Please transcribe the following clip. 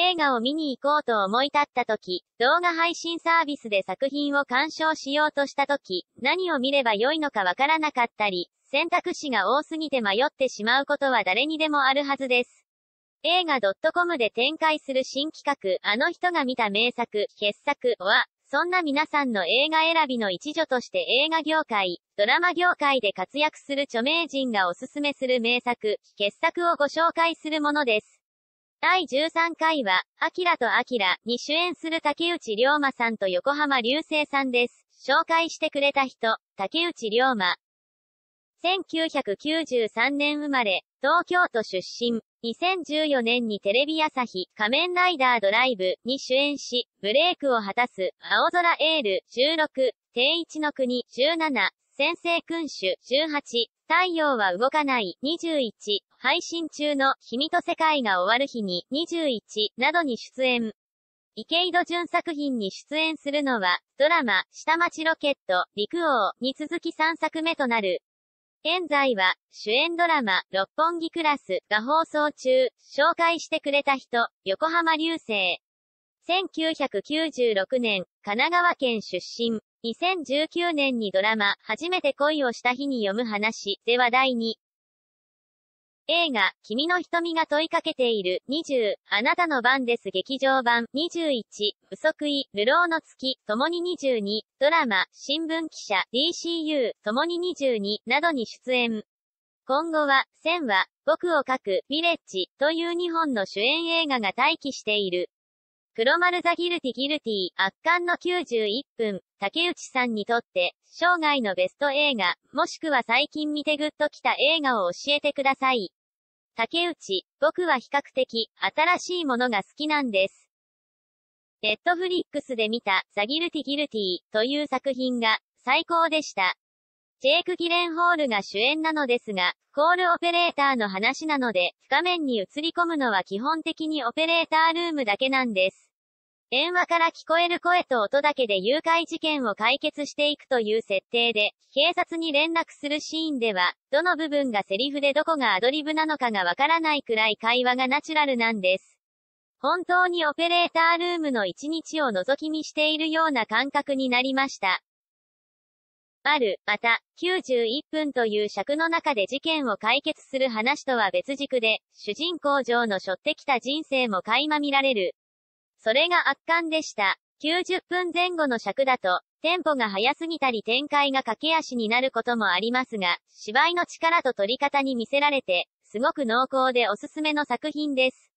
映画を見に行こうと思い立った時、動画配信サービスで作品を鑑賞しようとした時、何を見れば良いのかわからなかったり、選択肢が多すぎて迷ってしまうことは誰にでもあるはずです。映画 .com で展開する新企画、あの人が見た名作、傑作は、そんな皆さんの映画選びの一助として映画業界、ドラマ業界で活躍する著名人がおすすめする名作、傑作をご紹介するものです。第13回は、アキラとアキラに主演する竹内涼真さんと横浜流星さんです。紹介してくれた人、竹内涼真。1993年生まれ、東京都出身。2014年にテレビ朝日、仮面ライダードライブに主演し、ブレイクを果たす、青空エール、16、定一の国、17、先生君主、18、太陽は動かない、21、配信中の、君と世界が終わる日に、21、などに出演。池井戸潤作品に出演するのは、ドラマ、下町ロケット、陸王に続き3作目となる。現在は、主演ドラマ、六本木クラスが放送中、紹介してくれた人、横浜流星。1996年、神奈川県出身。2019年にドラマ、初めて恋をした日に読む話で話題に。映画、君の瞳が問いかけている、20、あなたの番です劇場版、21、不足意、流浪の月、共に22、ドラマ、新聞記者、DCU、共に22、などに出演。今後は、1000は、僕を書く、ヴィレッジ、という2本の主演映画が待機している。黒丸ザギルティギルティ、圧巻の91分、竹内さんにとって、生涯のベスト映画、もしくは最近見てグッときた映画を教えてください。竹内、僕は比較的、新しいものが好きなんです。ネットフリックスで見た、ザギルティギルティという作品が、最高でした。ジェイク・ギレンホールが主演なのですが、コールオペレーターの話なので、画面に映り込むのは基本的にオペレータールームだけなんです。電話から聞こえる声と音だけで誘拐事件を解決していくという設定で、警察に連絡するシーンでは、どの部分がセリフでどこがアドリブなのかがわからないくらい会話がナチュラルなんです。本当にオペレータールームの一日を覗き見しているような感覚になりました。ある、また、91分という尺の中で事件を解決する話とは別軸で、主人公上の背負ってきた人生も垣間見られる。それが圧巻でした。90分前後の尺だと、テンポが速すぎたり展開が駆け足になることもありますが、芝居の力と取り方に見せられて、すごく濃厚でおすすめの作品です。